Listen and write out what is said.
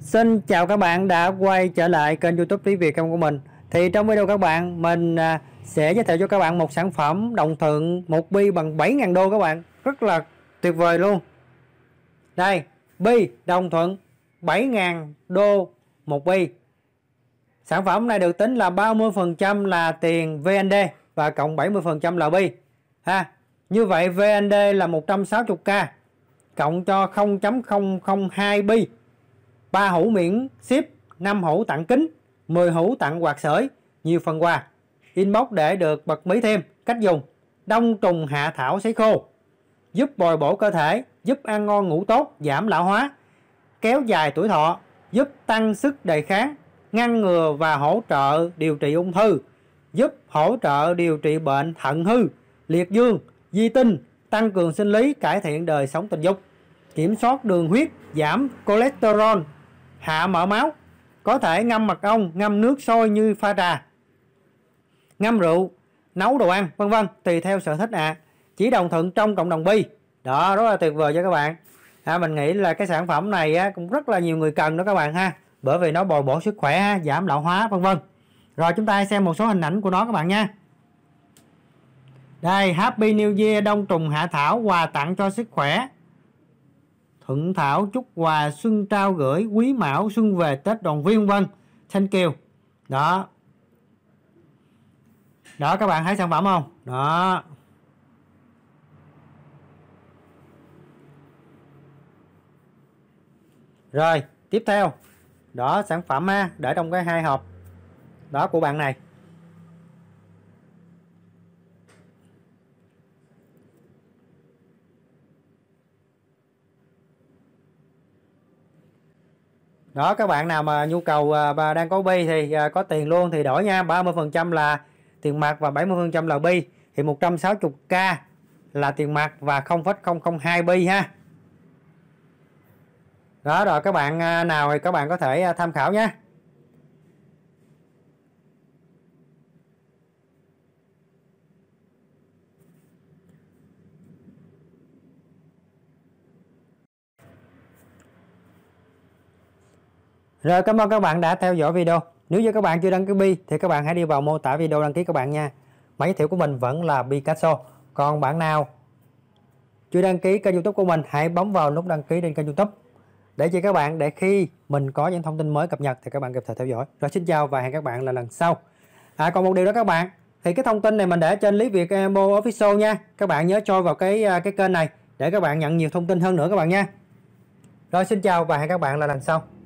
Xin chào các bạn đã quay trở lại kênh youtube Lý Việt Em của mình Thì trong video các bạn mình à, sẽ giới thiệu cho các bạn một sản phẩm đồng thượng một bi bằng 7.000 đô các bạn Rất là tuyệt vời luôn Đây bi đồng thuận 7.000 đô một bi Sản phẩm này được tính là 30% là tiền VND và cộng 70% là bi ha Như vậy VND là 160k cộng cho 0.002 bi ba hũ miễn ship, 5 hũ tặng kính, 10 hũ tặng quạt sởi, nhiều phần quà. Inbox để được bật mí thêm cách dùng. Đông trùng hạ thảo sấy khô, giúp bồi bổ cơ thể, giúp ăn ngon ngủ tốt, giảm lão hóa, kéo dài tuổi thọ, giúp tăng sức đề kháng, ngăn ngừa và hỗ trợ điều trị ung thư, giúp hỗ trợ điều trị bệnh thận hư, liệt dương, di tinh, tăng cường sinh lý, cải thiện đời sống tình dục, kiểm soát đường huyết, giảm cholesterol, hạ mỡ máu có thể ngâm mật ong ngâm nước sôi như pha trà ngâm rượu nấu đồ ăn vân vân tùy theo sở thích ạ à. chỉ đồng thuận trong cộng đồng bi đó rất là tuyệt vời cho các bạn à, mình nghĩ là cái sản phẩm này á, cũng rất là nhiều người cần đó các bạn ha bởi vì nó bồi bổ sức khỏe ha, giảm lão hóa vân vân rồi chúng ta xem một số hình ảnh của nó các bạn nha đây Happy New Year đông trùng hạ thảo quà tặng cho sức khỏe Thuận Thảo chúc quà xuân trao gửi quý mão xuân về Tết đoàn viên vân. Thank you. Đó. Đó các bạn thấy sản phẩm không? Đó. Rồi, tiếp theo. Đó sản phẩm ha, để trong cái hai hộp. Đó của bạn này. đó các bạn nào mà nhu cầu và đang có bi thì à, có tiền luôn thì đổi nha 30% là tiền mặt và 70% là bi thì 160k là tiền mặt và 0,002 bi ha đó rồi các bạn à, nào thì các bạn có thể à, tham khảo nhé Rồi cảm ơn các bạn đã theo dõi video. Nếu như các bạn chưa đăng ký Bi thì các bạn hãy đi vào mô tả video đăng ký các bạn nha. Máy giới thiệu của mình vẫn là Picasso. Còn bạn nào chưa đăng ký kênh youtube của mình hãy bấm vào nút đăng ký trên kênh youtube để cho các bạn để khi mình có những thông tin mới cập nhật thì các bạn kịp thời theo dõi. Rồi xin chào và hẹn các bạn là lần sau. À còn một điều đó các bạn thì cái thông tin này mình để trên lý việt mo official nha. Các bạn nhớ cho vào cái à, cái kênh này để các bạn nhận nhiều thông tin hơn nữa các bạn nha. Rồi xin chào và hẹn các bạn là lần sau.